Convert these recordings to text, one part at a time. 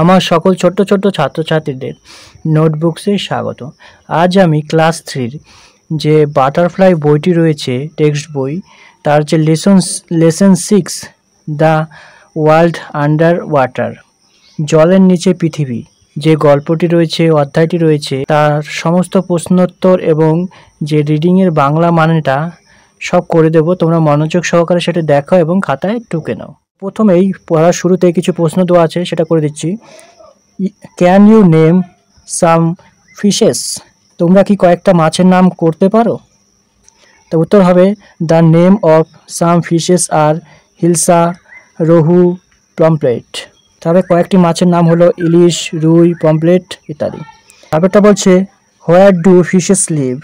আমার সকল ছোট্ট ছোট্ট ছাত্রছাত্রীদের নোটবুকসে স্বাগত আজ আমি ক্লাস থ্রির যে বাটারফ্লাই বইটি রয়েছে টেক্সট বই তার হচ্ছে lesson lesson six the world under water জলের নিচে পৃথিবী যে গল্পটি রয়েছে অধ্যায়টি রয়েছে তার সমস্ত প্রশ্নোত্তর এবং যে রিডিংয়ের বাংলা মানেটা সব করে দেব তোমরা মনোযোগ সহকারে সেটা দেখো এবং খাতায় টুকে নাও প্রথমেই পড়ার শুরুতে কিছু প্রশ্ন দেওয়া আছে সেটা করে দিচ্ছি can you name some fishes তোমরা কি কয়েকটা মাছের নাম করতে পারো তো উত্তর হবে the name of some fishes আর হিলসা রহু পমপ্লেট তবে কয়েকটি মাছের নাম হলো ইলিশ রুই পমপ্লেট ইত্যাদি তারপরটা বলছে হোয়ার ডু ফিশেস লিভ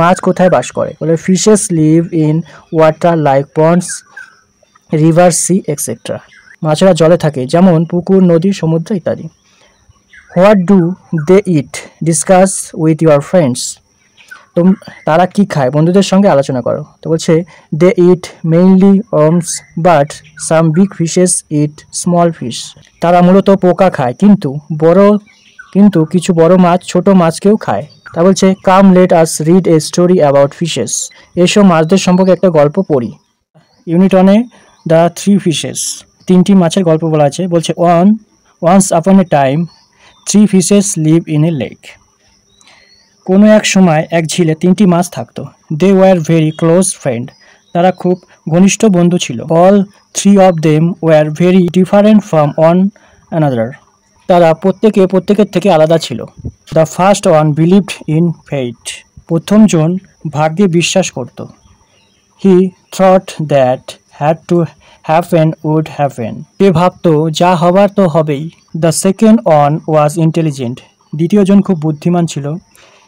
মাছ কোথায় বাস করে বলে fishes live in water like ponds river sea etcetera মাছেরা জলে থাকে যেমন পুকুর নদী সমুদ্র ইত্যাদি what do they eat discuss with your friends তোম তারা কী খায় বন্ধুদের সঙ্গে আলোচনা করো তো বলছে they eat mainly worms but some big fishes eat small fish তারা মূলত পোকা খায় কিন্তু বড় কিন্তু কিছু বড় মাছ ছোট মাছকেও খায় তা বলছে come let us read a story about fishes এসব মাছদের সম্পর্কে একটা গল্প পড়ি ইউনিট অনে দ্য থ্রি ফিশেস তিনটি মাছের গল্প বলা আছে বলছে one once upon a time three fishes live in a lake কোনো এক সময় এক ঝিলে তিনটি মাছ থাকতো they were very close friend তারা খুব ঘনিষ্ঠ বন্ধু ছিল all three of them were very different from one another তারা প্রত্যেকে প্রত্যেকের থেকে আলাদা ছিল the first one believed in fate প্রথমজন ভাগ্যে বিশ্বাস করত he thought that had to happen would happen সে ভাবত যা হবার তো হবেই the second one was intelligent দ্বিতীয়জন খুব বুদ্ধিমান ছিল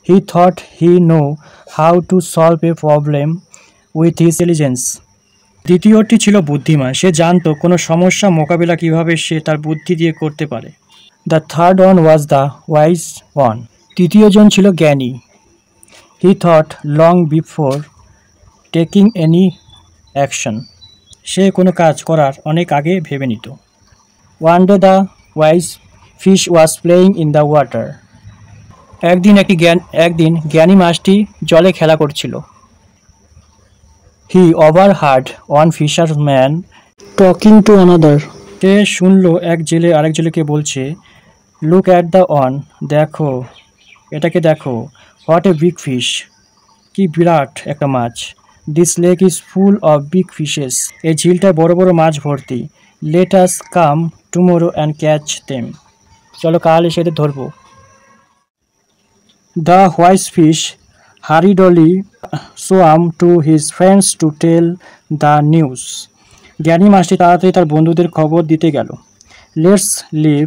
he thought he know how to solve a problem with intelligence দ্বিতীয়টি ছিল বুদ্ধিমান সে জানত কোনো সমস্যা মোকাবিলা কিভাবে সে তার বুদ্ধি দিয়ে করতে পারে the third one was the wise one তৃতীয় জন ছিল জ্ঞানী he thought long before taking any action সে কোনো কাজ করার অনেক আগে ভেবে নিত one day the wise fish was playing in the water একদিন একটি জ্ঞান একদিন জ্ঞানী মাছটি জলে খেলা করছিল he overheard one fisherman talking to another সে শুনল এক জেলে আরেক জেলেকে বলছে লুক অ্যাট দ্য অন দেখো এটাকে দেখো হোয়াট এ বিগ ফিশ কি বিরাট একটা মাছ this lake is full of big fishes এই ঝিলটা বড় বড় মাছ ভর্তি let us come tomorrow and catch them চলো কাল এসে ধরবো the white fish hurriedly swam to his friends to tell the news জ্ঞানী মাসটি তাড়াতাড়ি তার বন্ধুদের খবর দিতে গেল let's leave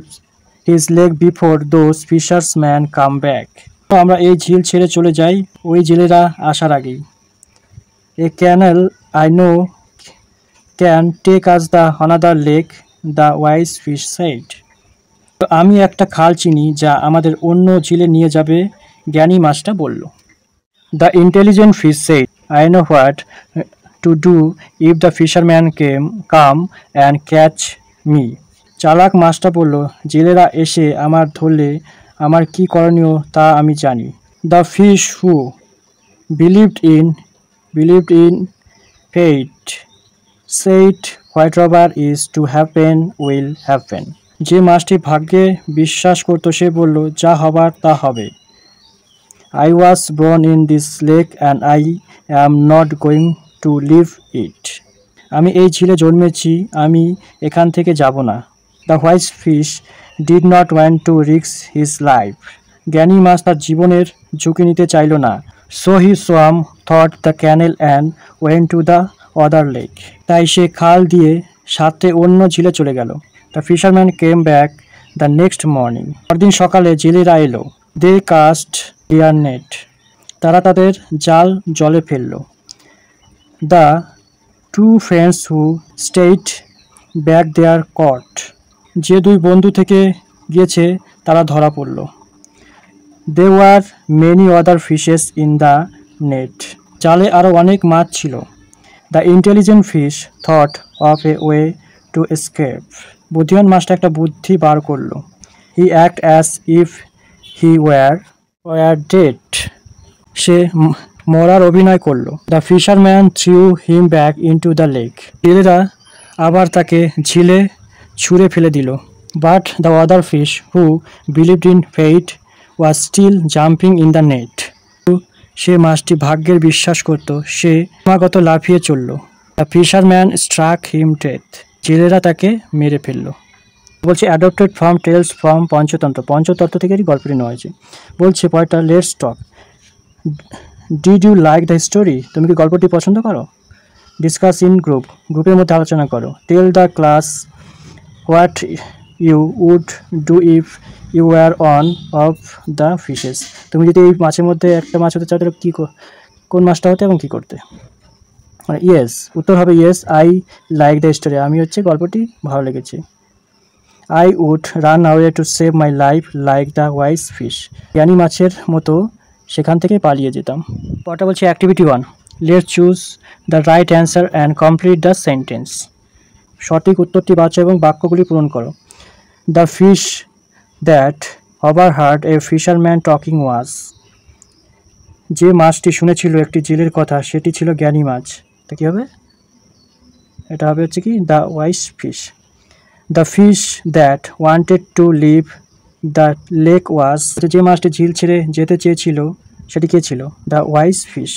this lake before those fishermen come back আমরা এই ঝিল ছেড়ে চলে যাই ওই জেলেরা আসার আগেই a canal I know can take us the other lake the wise fish said তো আমি একটা খাল চিনি যা আমাদের অন্য ঝিলে নিয়ে যাবে জ্ঞানী মাছটা বলল the intelligent fish said I know what to do if the fisherman came come and catch me চালাক মাছটা বলল জেলেরা এসে আমার ধরলে আমার কি করণীয় তা আমি জানি the fish who believed in believed in fate, said whatever is to happen will happen. যে মাছটি ভাগ্যে বিশ্বাস করতো সে বলল যা হবার তা হবে I was born in this lake and I am not going to leave it আমি এই ঝিলে জন্মেছি আমি এখান থেকে যাব না the white fish did not want to রিক্স হিজ লাইফ জ্ঞানী মাছ তার জীবনের ঝুঁকি নিতে চাইল না So he swam through the canal and went to the other lake. তাই সে খাল দিয়ে সাথে অন্য ঝিলে চলে গেল the fisherman came back the next morning পরদিন সকালে জেলেরা এলো দে কাস্ট ডিয়ার নেট তারা তাদের জাল জলে ফেলল the two friends who stayed back there caught যে দুই বন্ধু থেকে গিয়েছে তারা ধরা পড়লো they were many other fishes in the net জালে আরও অনেক মাছ ছিল the intelligent fish thought of a way to escape বুদ্ধিমান মাছটা একটা বুদ্ধি বার করলো he act as if he were were dead সে মরার অভিনয় করলো the fisherman threw him back into the lake জেলেরা আবার তাকে ঝিলে ছুঁড়ে ফেলে দিল but the other fish who believed in fate was still jumping in the net সে মাছটি ভাগ্যের বিশ্বাস করত সে ক্রমাগত লাফিয়ে চলল the fisherman struck him death জেলেরা তাকে মেরে ফেললো বলছে adapted from tales from Panchatantra Panchatantra থেকে গল্পটি নেওয়া হয়েছে বলছে পয়টা let stop did you like the story তুমি কি গল্পটি পছন্দ করো ডিসকাস ইন গ্রুপ গ্রুপের মধ্যে আলোচনা করো tell the class what you would do if you are one of the fishes তুমি যদি এই মাছের মধ্যে একটা মাছ হতে চাও তাহলে কী কোন মাছটা হতে এবং কী করতে মানে ইয়েস উত্তর হবে yes I like the story আমি হচ্ছে গল্পটি ভালো লেগেছে I would run away to save my life like the wise fish জ্ঞানী মাছের মতো সেখান থেকে পালিয়ে যেতাম পরটা বলছে activity one let choose the right answer and complete the sentence সঠিক উত্তরটি বাঁচো এবং বাক্যগুলি পূরণ করো The fish that overheard a fisherman talking was যে মাছটি শুনেছিল একটি জেলের কথা সেটি ছিল জ্ঞানী মাছ তো কী হবে এটা হবে হচ্ছে কি the wise fish the fish that wanted to leave the lake was যে মাছটি ঝিল ছেড়ে যেতে চেয়েছিল সেটি কে ছিল the wise fish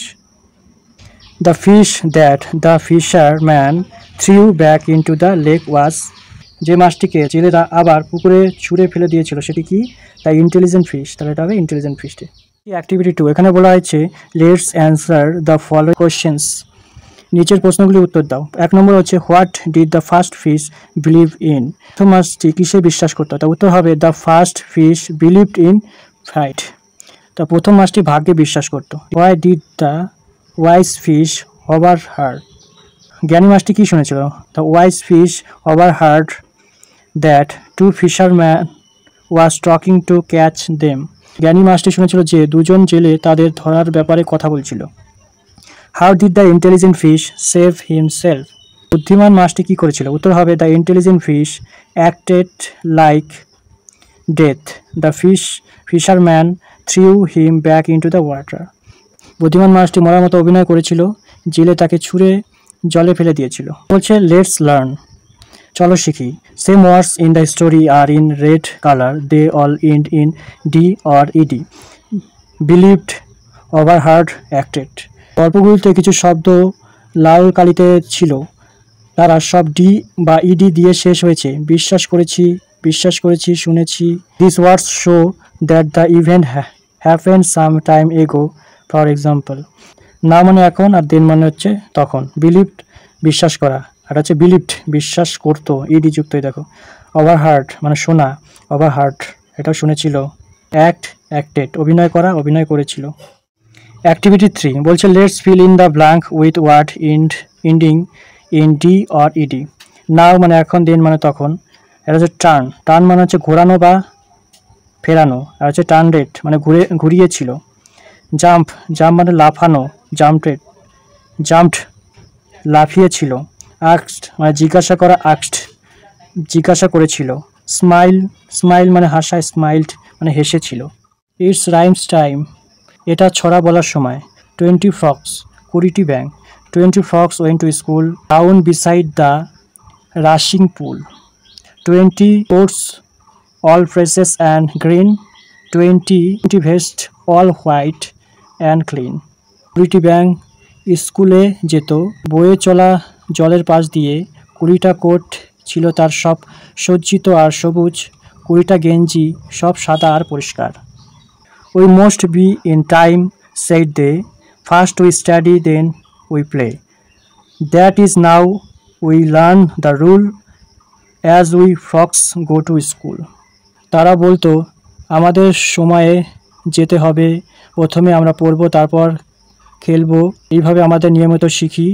the fish that the fisherman threw back into the lake was যে মাছটিকে জেলেরা আবার পুকুরে ছুঁড়ে ফেলে দিয়েছিল সেটি কি তাই ইন্টেলিজেন্ট ফিশ তাহলে এটা হবে ইন্টেলিজেন্ট ফিশটি অ্যাক্টিভিটি টু এখানে বলা হয়েছে let's answer the follow questions নিচের প্রশ্নগুলি উত্তর দাও এক নম্বর হচ্ছে what did the first fish believe in প্রথম মাছটি কিসে বিশ্বাস করতো তা উত্তর হবে the first fish believed in fright তা প্রথম মাছটি ভাগ্যে বিশ্বাস করত why did the wise fish overheard জ্ঞানী মাছটি কী শুনেছিল the wise fish overheard that two fisherman was talking to catch them জ্ঞানী মাস্টি শুনেছিল যে দুজন জেলে তাদের ধরার ব্যাপারে কথা বলছিল how did the intelligent fish save himself বুদ্ধিমান মাছটি কী করেছিল উত্তর হবে the intelligent fish acted like death the fish fisherman threw him back into the water বুদ্ধিমান মাছটি মরার মতো অভিনয় করেছিল জেলে তাকে ছুঁড়ে জলে ফেলে দিয়েছিল বলছে লেটস লার্ন চলো শিখি some words in the story are in red colour they all end in D or ED believed overheard acted গল্পগুলিতে কিছু শব্দ লাল কালিতে ছিল তারা সব ডি বা ইডি e দিয়ে শেষ হয়েছে বিশ্বাস করেছি বিশ্বাস করেছি শুনেছি this words show that the event happen some time ago for example না মানে এখন আর দিন মানে হচ্ছে তখন বিলিভড বিশ্বাস করা আর হচ্ছে বিলিভড বিশ্বাস করতো ইডি যুক্তই দেখো ওভার হার্ট মানে শোনা ওভার হার্ট এটা শুনেছিল অ্যাক্ট অ্যাক্টেড অভিনয় করা অভিনয় করেছিল অ্যাক্টিভিটি থ্রি বলছে let's fill in the blank with word end ending in D or ED now মানে এখন দিন মানে তখন এটা হচ্ছে টার্ন টার্ন মানে হচ্ছে ঘোরানো বা ফেরানো আর হচ্ছে টার্ন রেট মানে ঘুরে ঘুরিয়েছিল জাম্প জাম্প মানে লাফানো জাম্প রেট জাম্পড লাফিয়েছিল আক্সড মানে জিজ্ঞাসা করা আক্সড জিজ্ঞাসা করেছিল স্মাইল স্মাইল মানে হাসা স্মাইল্ড মানে হেসেছিল ইটস রাইমস টাইম এটা ছড়া বলার সময় টোয়েন্টি ফক্স কুড়িটি ব্যাং twenty fox went to school down beside the rushing pool twenty coats all fresh and green twenty twenty vests all white and clean কুড়িটি ব্যাংক স্কুলে যেত বয়ে চলা জলের পাশ দিয়ে কুড়িটা কোট ছিল তার সব সজ্জিত আর সবুজ কুড়িটা গেঞ্জি সব সাদা আর পরিষ্কার we most be in time set they first we study then we play that is now we learn the rule as we frogs go to school তারা বলতো আমাদের সময়ে যেতে হবে প্রথমে আমরা পড়বো তারপর খেলবো এইভাবে আমাদের নিয়মিত শিখি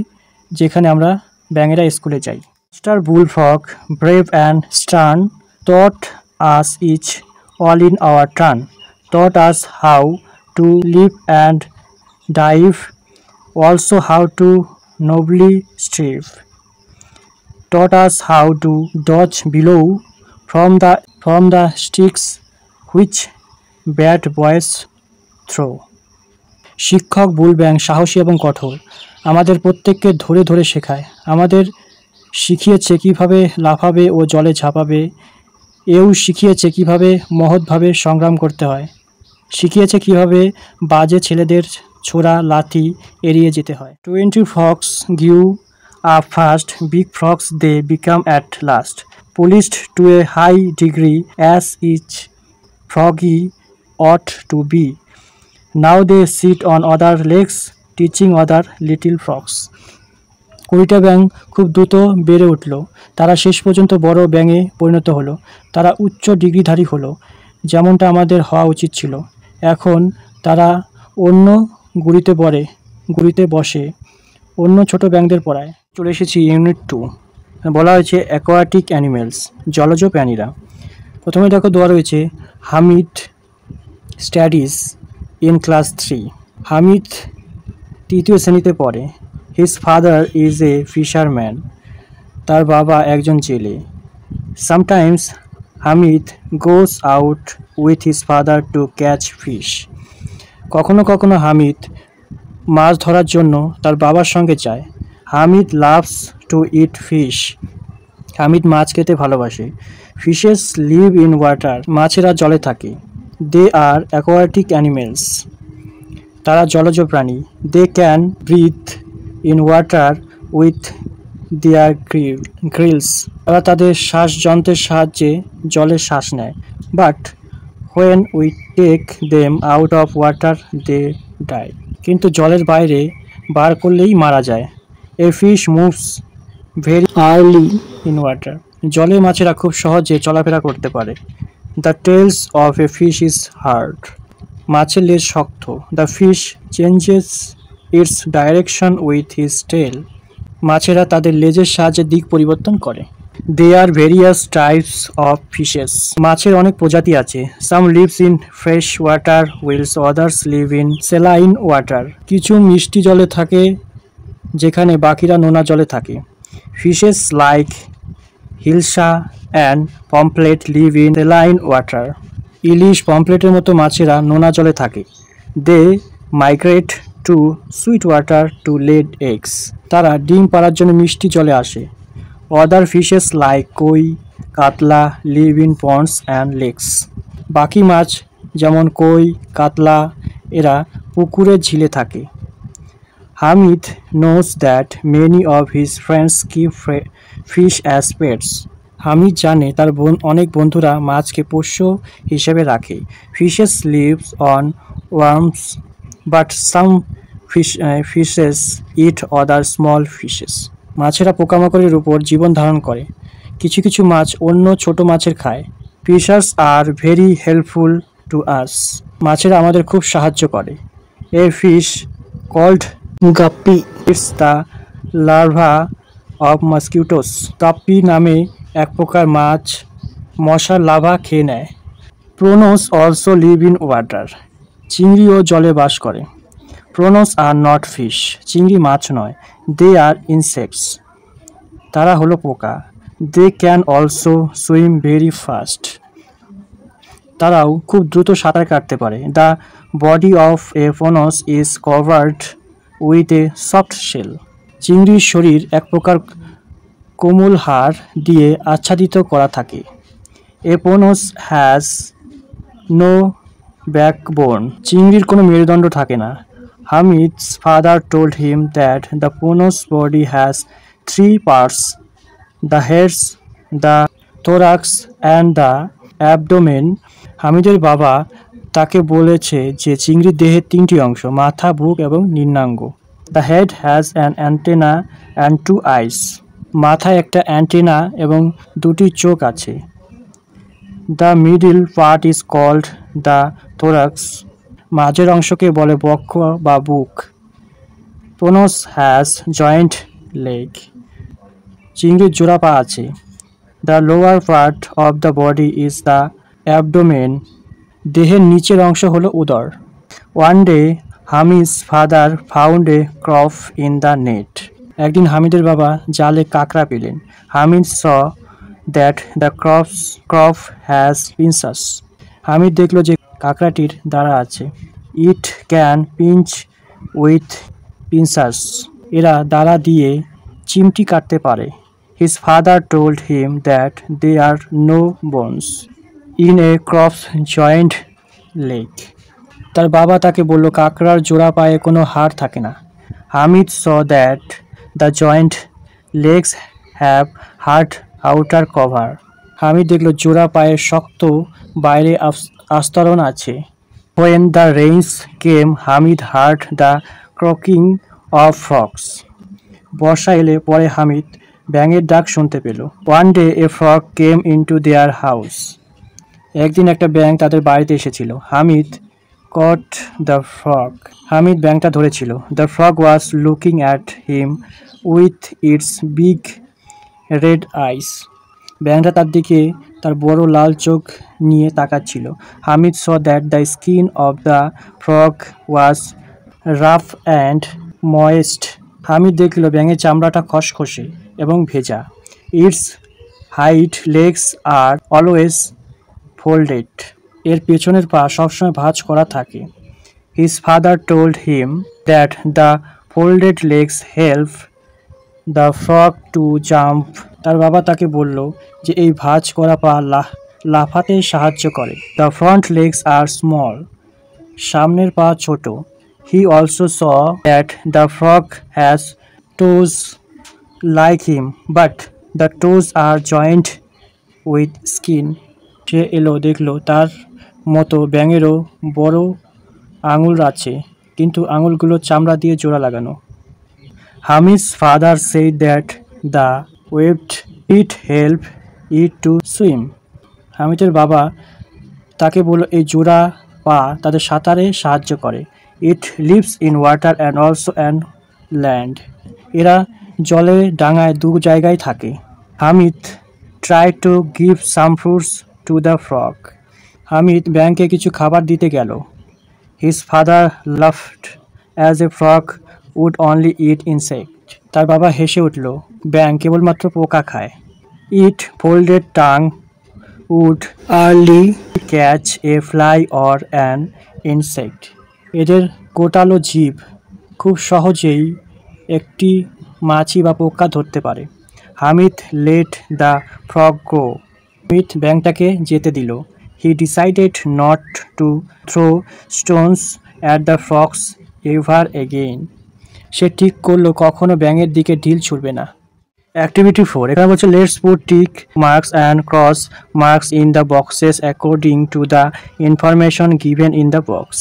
যেখানে আমরা ব্যাঙেরা স্কুলে যাই star bullfrog brave and stern taught us each all in our turn taught us how to live and dive also how to nobly strive taught us how to dodge below from the from the sticks which bad boys throw শিক্ষক বুলব্যাং সাহসী এবং কঠোর আমাদের প্রত্যেককে ধরে ধরে শেখায় আমাদের শিখিয়েছে কীভাবে লাফাবে ও জলে ঝাঁপাবে এও শিখিয়েছে কীভাবে মহৎভাবে সংগ্রাম করতে হয় শিখিয়েছে কীভাবে বাজে ছেলেদের ছোড়া লাথি এড়িয়ে যেতে হয় twenty frogs grew a fast big frogs they became at last polished to a high degree as each froggy ought to be now they sit on other legs teaching other little frogs কুড়িটা ব্যাঙ খুব দ্রুত বেড়ে উঠল তারা শেষ পর্যন্ত বড় ব্যাঙে পরিণত হলো তারা উচ্চ ডিগ্রিধারী হলো যেমনটা আমাদের হওয়া উচিত ছিল এখন তারা অন্য গুড়িতে পড়ে গুড়িতে বসে অন্য ছোট ব্যাঙদের পড়ায় চলে এসেছি ইউনিট টু বলা হয়েছে অ্যাকোয়াটিক অ্যানিমেলস জলজ প্রাণীরা প্রথমে দেখো দেওয়া রয়েছে Hamid studies in class three Hamid তৃতীয় শ্রেণীতে পড়ে his father is a fisherman তার বাবা একজন জেলে sometimes Hamid goes out with his father to catch fish কখনো কখনো হামিদ মাছ ধরার জন্য তার বাবার সঙ্গে যায় Hamid loves to eat fish Hamid মাছ খেতে ভালোবাসে ফিশেস লিভ ইন ওয়াটার মাছেরা জলে থাকে দে আর অ্যাকোয়াটিক অ্যানিমেলস তারা জলজ প্রাণী they can breathe in water with their gill gills তারা তাদের শ্বাসযন্ত্রের সাহায্যে জলে শ্বাস নেয় but when we take them out of water they die কিন্তু জলের বাইরে বার করলেই মারা যায় a fish moves very early in water জলে মাছেরা খুব সহজে চলাফেরা করতে পারে the tails of a fish is hard মাছের লেজ শক্ত the fish changes its direction with his tail মাছেরা তাদের লেজের সাহায্যে দিক পরিবর্তন করে they are various types of fishes মাছের অনেক প্রজাতি আছে some lives in fresh water whiles others live in saline water কিছু মিষ্টি জলে থাকে যেখানে বাকিরা নোনা জলে থাকে fishes like hilsa and pomfret live in saline water ইলিশ পম্পলেটের মতো মাছেরা নোনা জলে থাকে they migrate to sweet water to lay eggs তারা ডিম পাড়ার জন্য মিষ্টি জলে আসে other fishes like koi katla live in ponds and lakes বাকি মাছ যেমন কই কাতলা এরা পুকুরে ঝিলে থাকে Hamid knows that many of his friends keep fish as pets Hamid জানে তার বোন অনেক বন্ধুরা মাছকে পোষ্য হিসেবে রাখে fishes lives on worms but some fish fishes eat other small fishes মাছেরা পোকামাকড়ের উপর জীবন ধারণ করে কিছু কিছু মাছ অন্য ছোট মাছের খায় fishes are very helpful to us মাছেরা আমাদের খুব সাহায্য করে a fish called guppy eats the larva of mosquitoes guppy নামে এক প্রকার মাছ মশার লাভা খেয়ে নেয় prawns also live in water চিংড়িও জলে বাস করে প্রোনোস আর নট ফিশ চিংড়ি মাছ নয় দে আর ইনসেক্টস তারা হলো পোকা they can also swim very fast তারাও খুব দ্রুত সাঁতার কাটতে পারে the body of a prawns is covered with a soft shell চিংড়ির শরীর এক প্রকার কোমল হার দিয়ে আচ্ছাদিত করা থাকে এপোনোস হ্যাজ নো ব্যাকবোন চিংড়ির কোনো মেরুদণ্ড থাকে না Hamid's father told him that the prawn's body has three parts the heads the thorax and the abdomen হামিদের বাবা তাকে বলেছে যে চিংড়ির দেহের তিনটি অংশ মাথা বুক এবং নিম্নাঙ্গ the head has an antenna and two eyes মাথায় একটা অ্যান্টিনা এবং দুটি চোখ আছে the middle part is called the thorax মাঝের অংশকে বলে বক্ষ বা বুক পোনস হ্যাজ জয়েন্ট লেগ চিংড়ির জোড়া পা আছে the lower part of the body is the abdomen দেহের নিচের অংশ হলো উদর one day Hamid's father found a crab in the net একদিন হামিদের বাবা জালে কাঁকড়া পেলেন Hamid saw that the crabs crab has pincers Hamid দেখল যে কাঁকড়াটির দ্বারা আছে it can pinch with pincers এরা দ্বারা দিয়ে চিমটি কাটতে পারে his father told him that they are no bones in a crab's joint leg তার বাবা তাকে বলল কাঁকড়ার জোড়া পায়ে কোনো হাড় থাকে না Hamid saw that the joint legs have hard outer cover আমি দেখলো জোড়া পায়ে শক্ত বাইরে আস্তরণ আছে When the rains came Hamid heard the croaking of frogs বর্ষা এলে পরে হামিদ ব্যাঙের ডাক শুনতে পেল one day a frog came into their house একদিন একটা ব্যাঙ তাদের বাড়িতে এসেছিল Hamid caught the frog Hamid ব্যাংটা ধরেছিল the frog was looking at him with its big red eyes ব্যাংটা তার দিকে তার বড় লাল চোখ নিয়ে তাকাচ্ছিল Hamid saw that the skin of the frog was rough and moist Hamid দেখল ব্যাঙের চামড়াটা খসখসে এবং ভেজা its hind legs are always folded এর পেছনের পা সবসময় ভাঁজ করা থাকে His father told him that the folded legs help the frog to jump তার বাবা তাকে বলল যে এই ভাঁজ করা পা লাফাতে সাহায্য করে the front legs are small সামনের পা ছোট he also saw that the frog has toes like him but the toes are joined with skin সে এলো দেখলো তার মতো ব্যাঙেরও বড় আঙুল আছে কিন্তু আঙুলগুলো চামড়া দিয়ে জোড়া লাগানো Hamid's father said that the webbed it help it to swim হামিদের বাবা তাকে বল এই জোড়া পা তাদের সাঁতারে সাহায্য করে it lives in water and also and land এরা জলে ডাঙায় দু জায়গায় থাকে Hamid try to give some fruits to the frog Hamid ব্যাংকে কিছু খাবার দিতে গেল his father laughed as a frog would only eat insect তার বাবা হেসে উঠল ব্যাং কেবলমাত্র পোকা খায় its folded tongue would early catch a fly or an insect এদের গোটালো জীব খুব সহজেই একটি মাছি বা পোকা ধরতে পারে Hamid let the frog go Hamid ব্যাংটাকে যেতে দিল he decided not to throw stones at the frogs ever again. সে ঠিক করলো কখনো ব্যাঙের দিকে ঢিল ছুড়বে না অ্যাক্টিভিটি ফোর এখানে বলছে let's put tick marks and cross marks in the boxes according to the information given in the box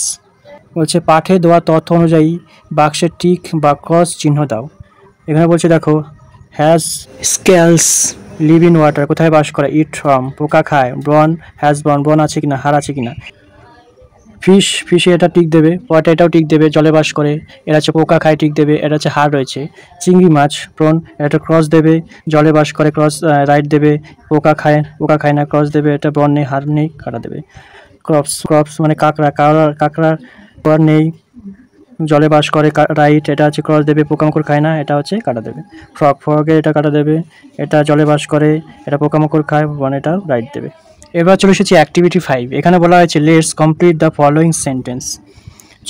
বলছে পাঠে দেওয়া তথ্য অনুযায়ী বাক্সে টিক বা ক্রস চিহ্ন দাও এখানে বলছে দেখো has scales live in water কোথায় বাস করে ইট ফ্রম পোকা খায় ব্রন হ্যাজ ব্রন ব্রন আছে কিনা হার আছে কিনা ফিশ ফিশে এটা টিক দেবে পয়টা এটাও টিক দেবে জলে বাস করে এরা হচ্ছে পোকা খায় টিক দেবে এটা হচ্ছে হাড় রয়েছে চিংড়ি মাছ প্রন এটা ক্রস দেবে জলে বাস করে ক্রস রাইট দেবে পোকা খায় পোকা খায় না ক্রস দেবে এটা ব্রন নেই হাড় নেই কাটা দেবে ক্রপস ক্রপস মানে কাঁকড়া কাঁকড়া কাঁকড়ার নেই জলে বাস করে রাইট এটা হচ্ছে ক্রস দেবে পোকামাকড় খায় না এটা হচ্ছে কাটা দেবে ফ্রক ফ্রকে এটা কাটা দেবে এটা জলে বাস করে এটা পোকামাকড় খায় মানে এটা রাইট দেবে এবার চলে এসেছি অ্যাক্টিভিটি ফাইভ এখানে বলা হয়েছে let's complete the following sentence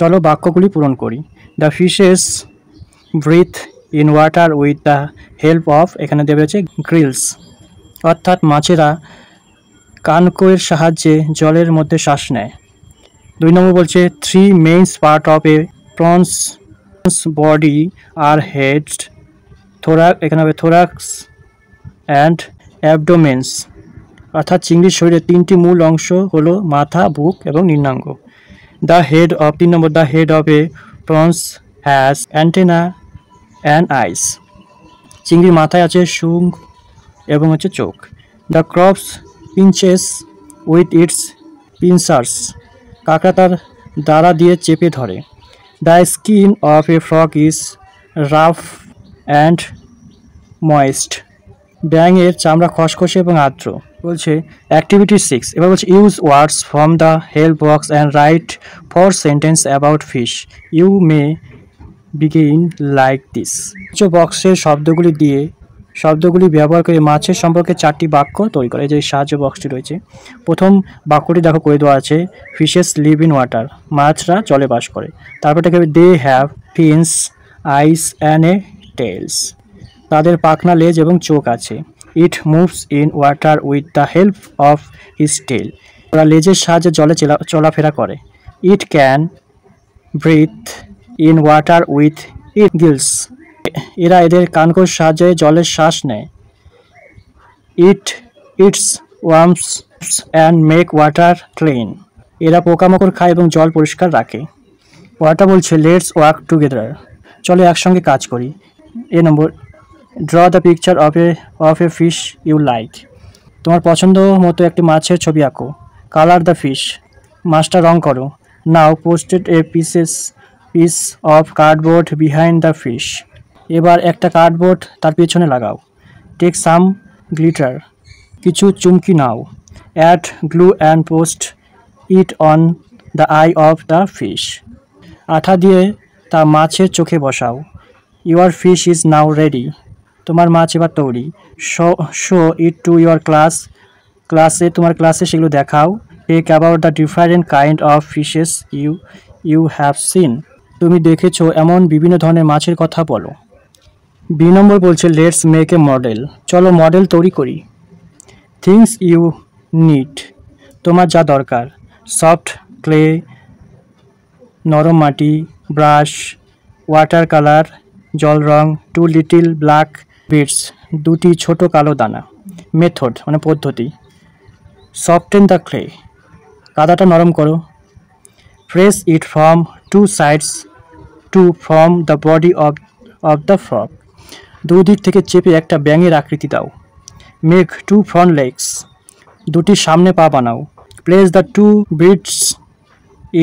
চলো বাক্যগুলি পূরণ করি the fishes breathe in water with the help of এখানে দেবে হচ্ছে গ্রিলস অর্থাৎ মাছেরা কানকোয়ের সাহায্যে জলের মধ্যে শ্বাস নেয় দুই নম্বর বলছে three main part of a prawn's body are head thorax এখানে হবে থোরাক্স অ্যান্ড অ্যাবডোমেন্স অর্থাৎ চিংড়ির শরীরের তিনটি মূল অংশ হলো মাথা বুক এবং নিম্নাঙ্গ দ্য হেড অফ তিন নম্বর the head of a prawns has antenna and eyes চিংড়ির মাথায় আছে শুং এবং হচ্ছে চোখ the crabs pinches with its pincers কাকড়া তার দ্বারা দিয়ে চেপে ধরে The skin of a frog is rough and moist. ব্যাঙের চামড়া খসখসে এবং আর্দ্র বলছে অ্যাক্টিভিটি সিক্স এবার বলছে use words from the help box and write four sentence about fish you may begin like this বক্সের শব্দগুলি দিয়ে শব্দগুলি ব্যবহার করে মাছের সম্পর্কে চারটি বাক্য তৈরি করে যে সাহায্য বক্সটি রয়েছে প্রথম বাক্যটি দেখো করে দেওয়া আছে ফিশেস লিভ ইন ওয়াটার মাছরা জলে বাস করে তারপর থেকে they have fins eyes and a tails তাদের পাখনা লেজ এবং চোখ আছে it moves in water with the help of his tail ওরা লেজের সাহায্যে জলে চলাফেরা করে it can breathe in water with it gills এরা এদের কানকোর সাহায্যে জলের শ্বাস নেয় it eats worms and make water clean এরা পোকামাকড় খায় এবং জল পরিষ্কার রাখে ওয়াটা বলছে লেটস ওয়ার্ক টুগেদার চলো একসঙ্গে কাজ করি এ নম্বর draw the picture of a of a fish you like তোমার পছন্দ মতো একটি মাছের ছবি আঁকো কালার দ্য ফিশ মাছটা রং করো now posted a pieces piece of cardboard behind the fish এবার একটা কার্ডবোর্ড তার পেছনে লাগাও টেক সাম গ্লিটার কিছু চুমকি now add glue and post it on the eye of the fish আঠা দিয়ে তা মাছের চোখে বসাও your fish is now ready তোমার মাছ এবার তৈরি show show it to your class ক্লাসে তোমার ক্লাসে সেগুলো দেখাও talk about the different kind of fishes you you have seen তুমি দেখেছো এমন বিভিন্ন ধরনের মাছের কথা বলো বি নম্বর বলছে লেটস মেক এ মডেল চলো মডেল তৈরি করি থিংস ইউ নিড তোমার যা দরকার সফট ক্লে নরম মাটি ব্রাশ ওয়াটার কালার জল রং টু লিটিল ব্ল্যাক বিটস দুটি ছোট কালো দানা মেথড মানে পদ্ধতি সফট এন দ্য ক্লে কাদাটা নরম করো press it from two sides to form the body of of the frog দুদিক থেকে চেপে একটা ব্যাঙের আকৃতি দাও মেক টু ফ্রন্ট লেগস দুটি সামনে পা বানাও place the two beads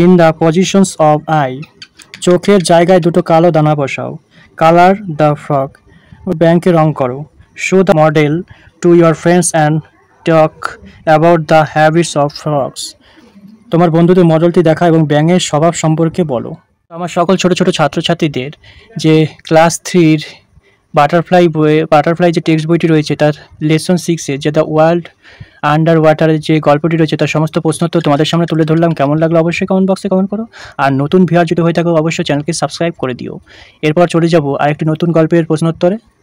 in the positions of eye চোখের জায়গায় দুটো কালো দানা বসাও কালার দ্য ফ্রক ব্যাঙ্কে রং করো show the model to your friends and talk about the habits of frogs তোমার বন্ধুদের মডেলটি দেখা এবং ব্যাঙের স্বভাব সম্পর্কে বলো আমার সকল ছোট ছোট ছাত্রছাত্রীদের যে ক্লাস থ্রির বাটারফ্লাই বইয়ে বাটারফ্লাই যে টেক্সট বইটি রয়েছে তার লেসন সিক্সে যে দ্য ওয়ার্ল্ড আন্ডার ওয়াটারের যে গল্পটি রয়েছে তার সমস্ত প্রশ্ন তো তোমাদের সামনে তুলে ধরলাম কেমন লাগলো অবশ্যই কমেন্ট বক্সে কমেন্ট করো আর নতুন ভিউয়ার যদি হয়ে থাকো অবশ্যই চ্যানেলকে সাবস্ক্রাইব করে দিও এরপর চলে যাবো আরেকটি নতুন গল্পের প্রশ্নোত্তরে